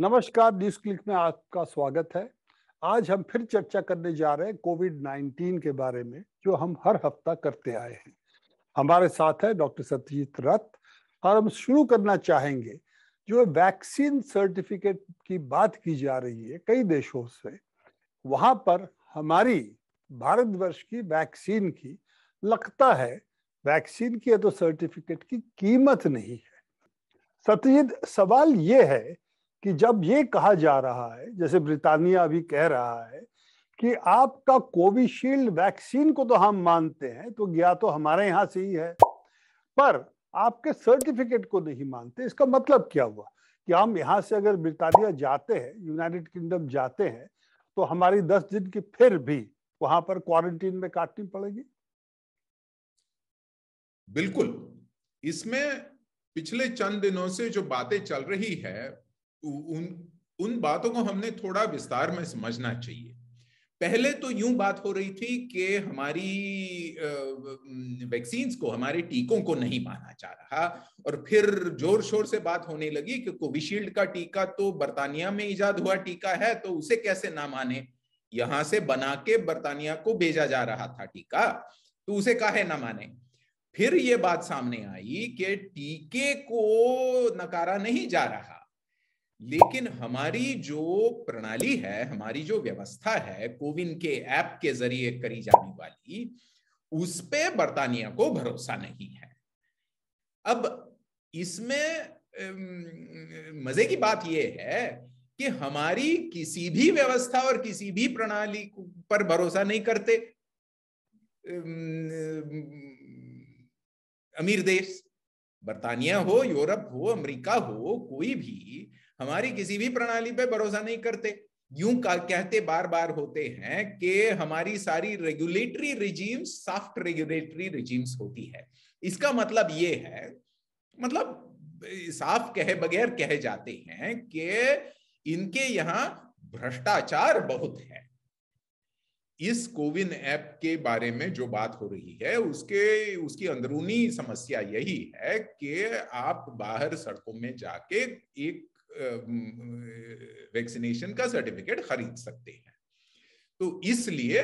नमस्कार news click में आपका स्वागत है आज हम फिर चर्चा करने जा रहे हैं कोविड 19 के बारे में जो हम हर हफ्ता करते आए हैं हमारे साथ है डॉक्टर सत्यजीत रथ और हम शुरू करना चाहेंगे जो वैक्सीन सर्टिफिकेट की बात की जा रही है कई देशों से वहां पर हमारी भारतवर्ष की वैक्सीन की लगता है वैक्सीन की या तो सर्टिफिकेट की कीमत नहीं है सत्यजीत सवाल ये है कि जब ये कहा जा रहा है जैसे ब्रिटानिया अभी कह रहा है कि आपका कोविशील्ड वैक्सीन को तो हम मानते हैं तो गया तो हमारे यहां से ही है पर आपके सर्टिफिकेट को नहीं मानते इसका मतलब क्या हुआ कि हम यहां से अगर ब्रिटानिया जाते हैं यूनाइटेड किंगडम जाते हैं तो हमारी दस दिन की फिर भी वहां पर क्वारंटीन में काटनी पड़ेगी बिल्कुल इसमें पिछले चंद दिनों से जो बातें चल रही है उन उन बातों को हमने थोड़ा विस्तार में समझना चाहिए पहले तो यूं बात हो रही थी कि हमारी वैक्सीन्स को हमारे टीकों को नहीं माना जा रहा और फिर जोर शोर से बात होने लगी कि कोविशील्ड का टीका तो बर्तानिया में इजाद हुआ टीका है तो उसे कैसे ना माने यहां से बना के बर्तानिया को भेजा जा रहा था टीका तो उसे काहे ना माने फिर ये बात सामने आई कि टीके को नकारा नहीं जा रहा लेकिन हमारी जो प्रणाली है हमारी जो व्यवस्था है कोविन के ऐप के जरिए करी जाने वाली उस पर बर्तानिया को भरोसा नहीं है अब इसमें मजे की बात यह है कि हमारी किसी भी व्यवस्था और किसी भी प्रणाली पर भरोसा नहीं करते अमीर देश बर्तानिया हो यूरोप हो अमेरिका हो कोई भी हमारी हाँ। किसी भी प्रणाली पे भरोसा नहीं करते यूं कहते बार बार होते हैं कि हमारी सारी regulatory regimes soft regulatory regimes होती है इसका मतलब ये है मतलब साफ कहे बगैर कहे जाते हैं कि इनके यहाँ भ्रष्टाचार बहुत है इस कोविन ऐप के बारे में जो बात हो रही है उसके उसकी अंदरूनी समस्या यही है कि आप बाहर सड़कों में जाके एक वैक्सीनेशन का सर्टिफिकेट खरीद सकते हैं तो इसलिए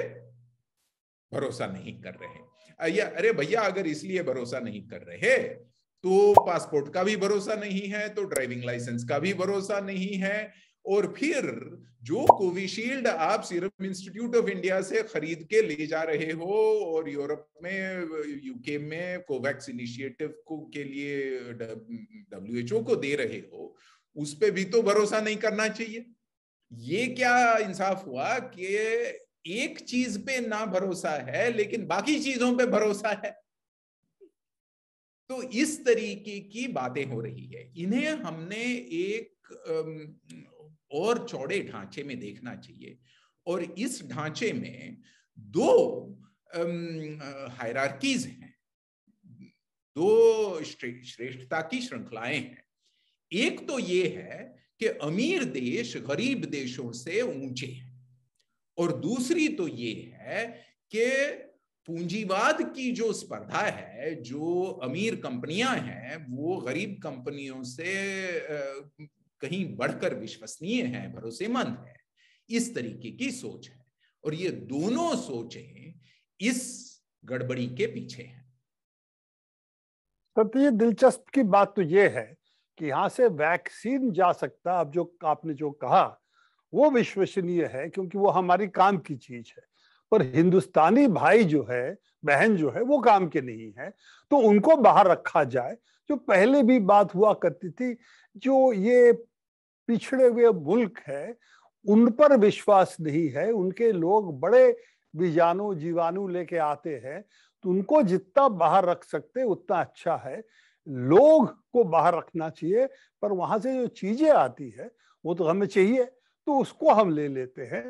भरोसा नहीं कर रहे या अरे भैया अगर इसलिए भरोसा नहीं कर रहे तो पासपोर्ट का भी भरोसा नहीं है तो ड्राइविंग लाइसेंस का भी भरोसा नहीं है और फिर जो कोविशील्ड आप सीरम इंस्टीट्यूट ऑफ इंडिया से खरीद के ले जा रहे हो और यूरोप में यूके में कोवैक्स इनिशिएटिव को के लिए डब्ल्यूएचओ को दे रहे हो उस पर भी तो भरोसा नहीं करना चाहिए ये क्या इंसाफ हुआ कि एक चीज पे ना भरोसा है लेकिन बाकी चीजों पे भरोसा है तो इस तरीके की बातें हो रही है इन्हें हमने एक और चौड़े ढांचे में देखना चाहिए और इस ढांचे में दो हायरार्कीज हैं दो श्रेष्ठता की श्रृंखलाएं हैं एक तो ये है कि अमीर देश गरीब देशों से ऊंचे हैं और दूसरी तो ये है कि पूंजीवाद की जो स्पर्धा है जो अमीर कंपनियां हैं वो गरीब कंपनियों से कहीं बढ़कर विश्वसनीय हैं भरोसेमंद है इस तरीके की सोच है और ये दोनों सोचें इस गड़बड़ी के पीछे हैं तो, तो ये दिलचस्प की बात तो ये है कि यहाँ से वैक्सीन जा सकता अब जो आपने जो कहा वो विश्वसनीय है क्योंकि वो हमारी काम की चीज है पर हिंदुस्तानी भाई जो है बहन जो है वो काम के नहीं है तो उनको बाहर रखा जाए जो पहले भी बात हुआ करती थी जो ये पिछड़े हुए मुल्क है उन पर विश्वास नहीं है उनके लोग बड़े बीजाणु जीवाणु लेके आते हैं तो उनको जितना बाहर रख सकते उतना अच्छा है लोग को बाहर रखना चाहिए पर वहां से जो चीजें आती है वो तो हमें चाहिए तो उसको हम ले लेते हैं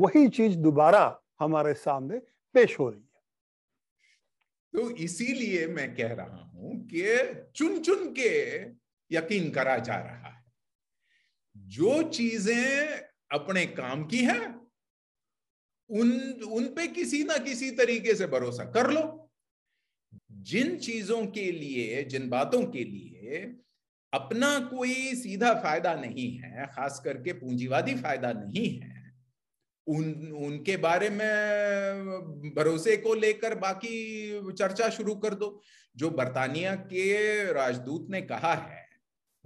वही चीज दोबारा हमारे सामने पेश हो रही है तो इसीलिए मैं कह रहा हूं कि चुन चुन के यकीन करा जा रहा है जो चीजें अपने काम की हैं उन उन पे किसी ना किसी तरीके से भरोसा कर लो जिन चीजों के लिए जिन बातों के लिए अपना कोई सीधा फायदा नहीं है खास करके पूंजीवादी फायदा नहीं है उन उनके बारे में भरोसे को लेकर बाकी चर्चा शुरू कर दो जो बर्तानिया के राजदूत ने कहा है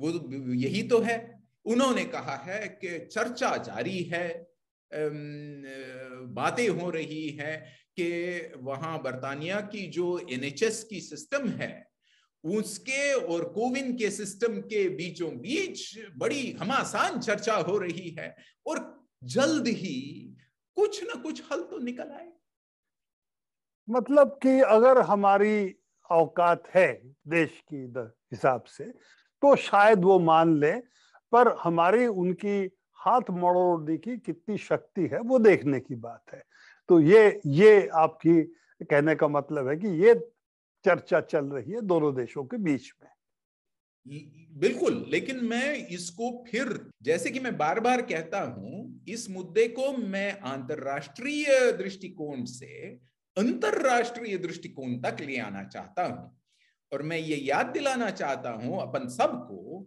वो यही तो है उन्होंने कहा है कि चर्चा जारी है बातें हो रही है कि वहां बरतानिया की जो एनएचएस की सिस्टम है उसके और कोविन के सिस्टम के बीचों बीच बड़ी हमासान चर्चा हो रही है और जल्द ही कुछ ना कुछ हल तो निकल आए मतलब कि अगर हमारी औकात है देश की हिसाब से तो शायद वो मान ले पर हमारी उनकी हाथ मरोड़ने की कितनी शक्ति है वो देखने की बात है तो ये ये आपकी कहने का मतलब है कि ये चर्चा चल रही है दोनों देशों के बीच में बिल्कुल लेकिन मैं इसको फिर जैसे कि मैं बार बार कहता हूं इस मुद्दे को मैं अंतरराष्ट्रीय दृष्टिकोण से अंतरराष्ट्रीय दृष्टिकोण तक ले आना चाहता हूं और मैं ये याद दिलाना चाहता हूं अपन सबको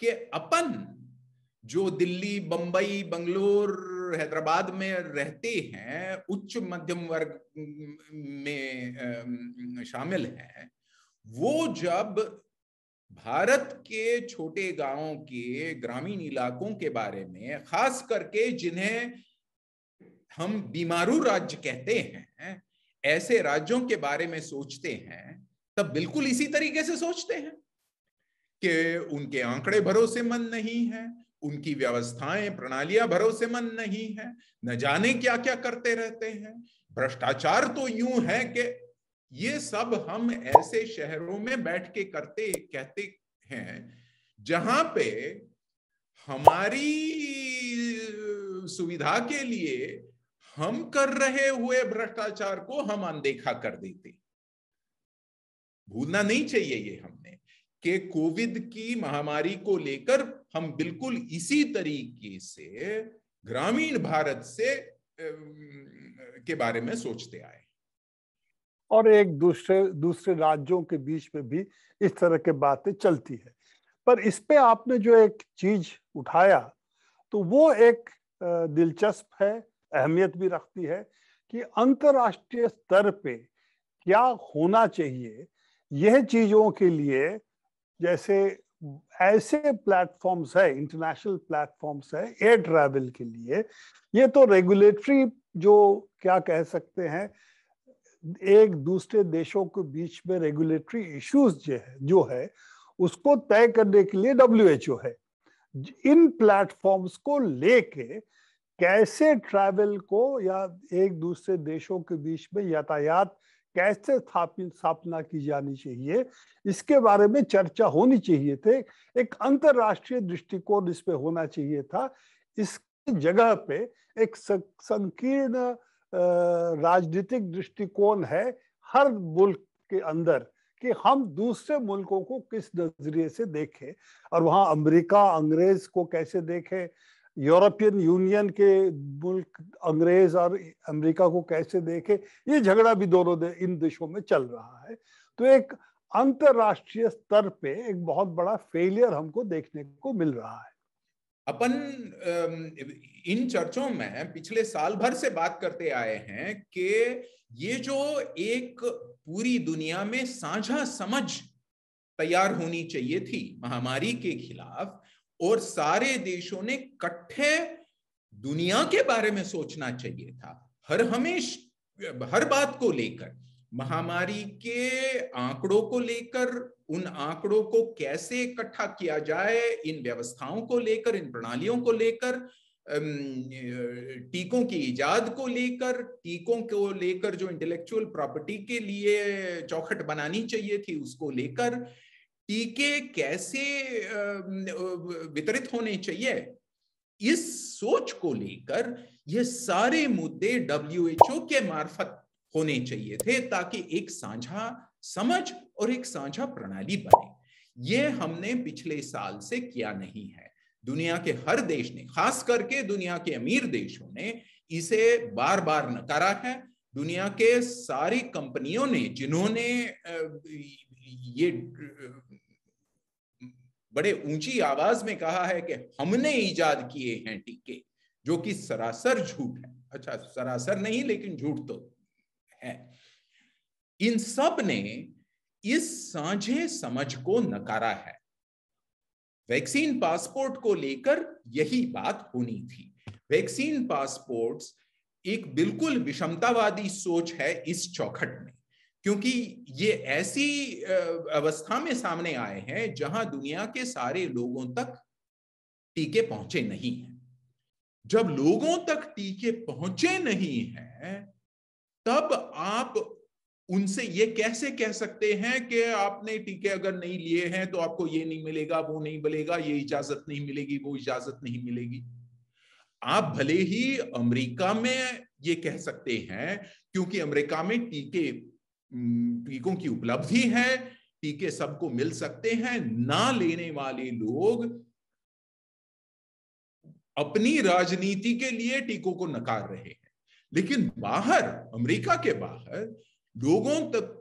कि अपन जो दिल्ली बंबई बंगलोर हैदराबाद में रहते हैं उच्च मध्यम वर्ग में शामिल हैं वो जब भारत के छोटे गांवों के ग्रामीण इलाकों के बारे में खास करके जिन्हें हम बीमारू राज्य कहते हैं ऐसे राज्यों के बारे में सोचते हैं तब बिल्कुल इसी तरीके से सोचते हैं कि उनके आंकड़े भरोसेमंद नहीं हैं उनकी व्यवस्थाएं प्रणालियां भरोसेमंद नहीं है न जाने क्या क्या करते रहते हैं भ्रष्टाचार तो यूं है कि ये सब हम ऐसे शहरों में बैठ के करते कहते हैं जहां पे हमारी सुविधा के लिए हम कर रहे हुए भ्रष्टाचार को हम अनदेखा कर देते भूलना नहीं चाहिए ये हमने कि कोविड की महामारी को लेकर हम बिल्कुल इसी तरीके से ग्रामीण भारत से के बारे में सोचते आए और एक दूसरे दूसरे राज्यों के बीच में भी इस तरह के बातें चलती है पर इस पे आपने जो एक चीज उठाया तो वो एक दिलचस्प है अहमियत भी रखती है कि अंतरराष्ट्रीय स्तर पे क्या होना चाहिए यह चीजों के लिए जैसे ऐसे प्लेटफॉर्म्स है इंटरनेशनल प्लेटफॉर्म्स है एयर ट्रैवल के लिए ये तो रेगुलेटरी जो क्या कह सकते हैं एक दूसरे देशों के बीच में रेगुलेटरी इश्यूज जो है जो है उसको तय करने के लिए डब्ल्यू है इन प्लेटफॉर्म्स को लेके कैसे ट्रैवल को या एक दूसरे देशों के बीच में यातायात कैसे स्थापना की जानी चाहिए इसके बारे में चर्चा होनी चाहिए थे एक अंतरराष्ट्रीय दृष्टिकोण इस पे होना चाहिए था इस जगह पे एक संकीर्ण राजनीतिक दृष्टिकोण है हर मुल्क के अंदर कि हम दूसरे मुल्कों को किस नजरिए से देखें और वहां अमेरिका अंग्रेज को कैसे देखें यूरोपियन यूनियन के मुल्क अंग्रेज और अमेरिका को कैसे देखे ये झगड़ा भी दोनों दे, इन देशों में चल रहा है तो एक अंतरराष्ट्रीय स्तर पे एक बहुत बड़ा फेलियर हमको देखने को मिल रहा है अपन इन चर्चों में पिछले साल भर से बात करते आए हैं कि ये जो एक पूरी दुनिया में साझा समझ तैयार होनी चाहिए थी महामारी के खिलाफ और सारे देशों ने कट्ठे दुनिया के बारे में सोचना चाहिए था हर हमेश हर बात को लेकर महामारी के आंकड़ों को लेकर उन आंकड़ों को कैसे इकट्ठा किया जाए इन व्यवस्थाओं को लेकर इन प्रणालियों को लेकर टीकों की इजाद को लेकर टीकों को लेकर जो इंटेलेक्चुअल प्रॉपर्टी के लिए चौखट बनानी चाहिए थी उसको लेकर टीके कैसे वितरित होने चाहिए इस सोच को लेकर ये सारे मुद्दे डब्ल्यूएचओ के मार्फत होने चाहिए थे ताकि एक साझा समझ और एक साझा प्रणाली बने ये हमने पिछले साल से किया नहीं है दुनिया के हर देश ने खास करके दुनिया के अमीर देशों ने इसे बार बार नकारा है दुनिया के सारी कंपनियों ने जिन्होंने ये बड़े ऊंची आवाज में कहा है कि हमने ईजाद किए हैं टीके जो कि सरासर झूठ है अच्छा सरासर नहीं लेकिन झूठ तो है इन सब ने इस साझे समझ को नकारा है वैक्सीन पासपोर्ट को लेकर यही बात होनी थी वैक्सीन पासपोर्ट्स एक बिल्कुल विषमतावादी सोच है इस चौखट में क्योंकि ये ऐसी अवस्था में सामने आए हैं जहां दुनिया के सारे लोगों तक टीके पहुंचे नहीं हैं जब लोगों तक टीके पहुंचे नहीं हैं तब आप उनसे ये कैसे कह सकते हैं कि आपने टीके अगर नहीं लिए हैं तो आपको ये नहीं मिलेगा वो नहीं मिलेगा ये इजाजत नहीं मिलेगी वो इजाजत नहीं मिलेगी आप भले ही अमेरिका में ये कह सकते हैं क्योंकि अमेरिका में टीके टीकों की उपलब्धि है टीके सबको मिल सकते हैं ना लेने वाले लोग अपनी राजनीति के लिए टीकों को नकार रहे हैं लेकिन बाहर अमेरिका के बाहर लोगों तक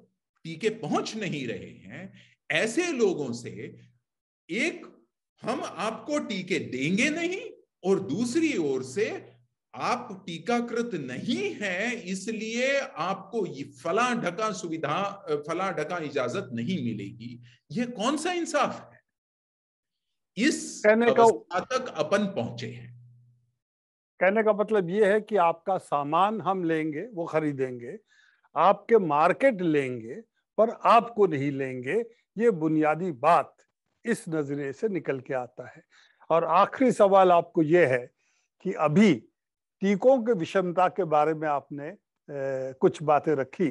टीके पहुंच नहीं रहे हैं ऐसे लोगों से एक हम आपको टीके देंगे नहीं और दूसरी ओर से आप टीकाकृत नहीं है इसलिए आपको ये फला ढका सुविधा फला ढका इजाजत नहीं मिलेगी ये कौन सा इंसाफ है इस का तक अपन पहुंचे हैं कहने का मतलब ये है कि आपका सामान हम लेंगे वो खरीदेंगे आपके मार्केट लेंगे पर आपको नहीं लेंगे ये बुनियादी बात इस नजरिए से निकल के आता है और आखिरी सवाल आपको ये है कि अभी टीकों के विषमता के बारे में आपने कुछ बातें रखी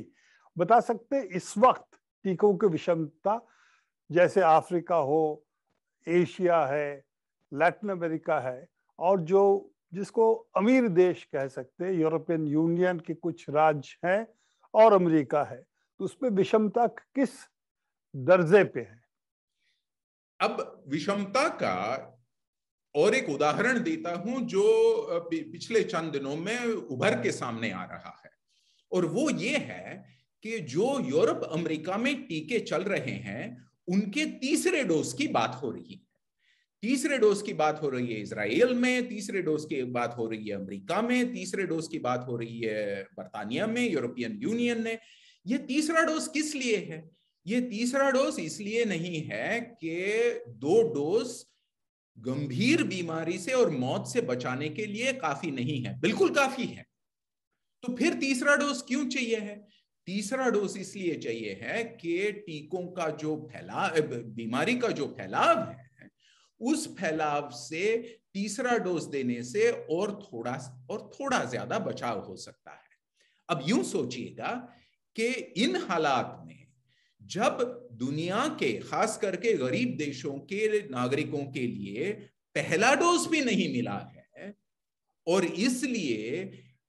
बता सकते इस वक्त टीकों की विषमता जैसे अफ्रीका हो एशिया है लैटिन अमेरिका है और जो जिसको अमीर देश कह सकते हैं यूरोपियन यूनियन के कुछ राज्य हैं और अमेरिका है तो उसमें विषमता किस दर्जे पे है अब विषमता का और एक उदाहरण देता हूं जो पिछले चंद दिनों में उभर के सामने आ रहा है और वो ये है कि जो यूरोप अमेरिका में टीके चल रहे हैं उनके तीसरे डोज की बात हो रही है तीसरे डोज की बात हो रही है इसराइल में तीसरे डोज की बात हो रही है अमेरिका में तीसरे डोज की बात हो रही है बर्तानिया में यूरोपियन यूनियन ने ये तीसरा डोज किस लिए है ये तीसरा डोज इसलिए नहीं है कि दो डोज गंभीर बीमारी से और मौत से बचाने के लिए काफी नहीं है बिल्कुल काफी है तो फिर तीसरा डोज क्यों चाहिए है तीसरा डोज इसलिए चाहिए है कि टीकों का जो फैलाव बीमारी का जो फैलाव है उस फैलाव से तीसरा डोज देने से और थोड़ा और थोड़ा ज्यादा बचाव हो सकता है अब यूं सोचिएगा कि इन हालात में जब दुनिया के खास करके गरीब देशों के नागरिकों के लिए पहला डोज भी नहीं मिला है और इसलिए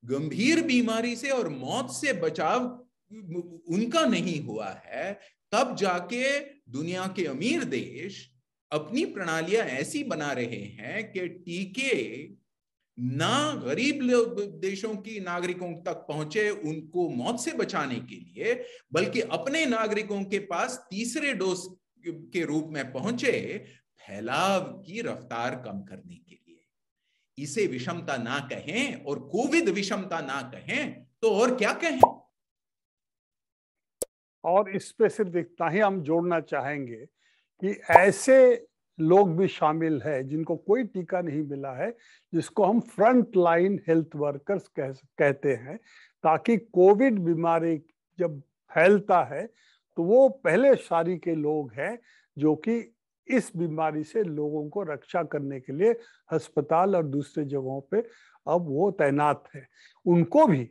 गंभीर बीमारी से और मौत से बचाव उनका नहीं हुआ है तब जाके दुनिया के अमीर देश अपनी प्रणालियां ऐसी बना रहे हैं कि टीके ना गरीब देशों की नागरिकों तक पहुंचे उनको मौत से बचाने के लिए बल्कि अपने नागरिकों के पास तीसरे डोज के रूप में पहुंचे फैलाव की रफ्तार कम करने के लिए इसे विषमता ना कहें और कोविड विषमता ना कहें तो और क्या कहें और इस पे सिर्फ इतना ही हम जोड़ना चाहेंगे कि ऐसे लोग भी शामिल है जिनको कोई टीका नहीं मिला है जिसको हम फ्रंट लाइन हेल्थ वर्कर्स कह कहते हैं ताकि कोविड बीमारी जब फैलता है तो वो पहले सारी के लोग हैं जो कि इस बीमारी से लोगों को रक्षा करने के लिए अस्पताल और दूसरे जगहों पे अब वो तैनात है उनको भी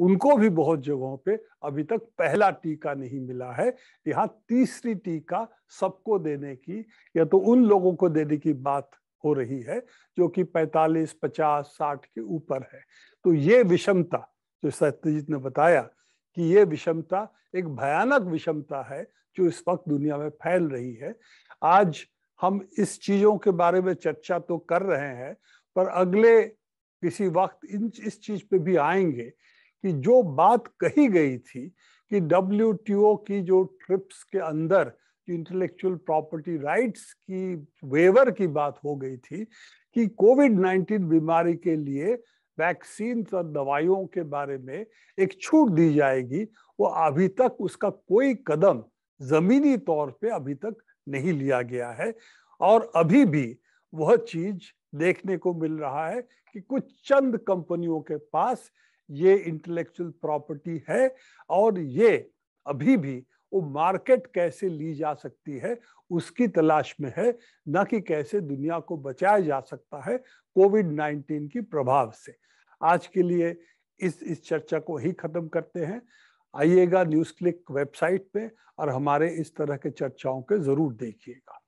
उनको भी बहुत जगहों पे अभी तक पहला टीका नहीं मिला है यहाँ तीसरी टीका सबको देने की या तो उन लोगों को देने की बात हो रही है जो कि 45, 50, 60 के ऊपर है तो ये विषमता जो सत्यजीत ने बताया कि ये विषमता एक भयानक विषमता है जो इस वक्त दुनिया में फैल रही है आज हम इस चीजों के बारे में चर्चा तो कर रहे हैं पर अगले किसी वक्त इन इस चीज पे भी आएंगे कि जो बात कही गई थी कि डब्ल्यू की जो ट्रिप्स के अंदर इंटेलेक्चुअल प्रॉपर्टी राइट्स की वेवर की बात हो गई थी कि कोविड 19 बीमारी के लिए वैक्सीन और दवाइयों के बारे में एक छूट दी जाएगी वो अभी तक उसका कोई कदम जमीनी तौर पे अभी तक नहीं लिया गया है और अभी भी वह चीज देखने को मिल रहा है कि कुछ चंद कंपनियों के पास ये इंटेलेक्चुअल प्रॉपर्टी है और ये अभी भी वो मार्केट कैसे ली जा सकती है उसकी तलाश में है न कि कैसे दुनिया को बचाया जा सकता है कोविड 19 की प्रभाव से आज के लिए इस इस चर्चा को ही खत्म करते हैं आइएगा न्यूज क्लिक वेबसाइट पे और हमारे इस तरह के चर्चाओं के जरूर देखिएगा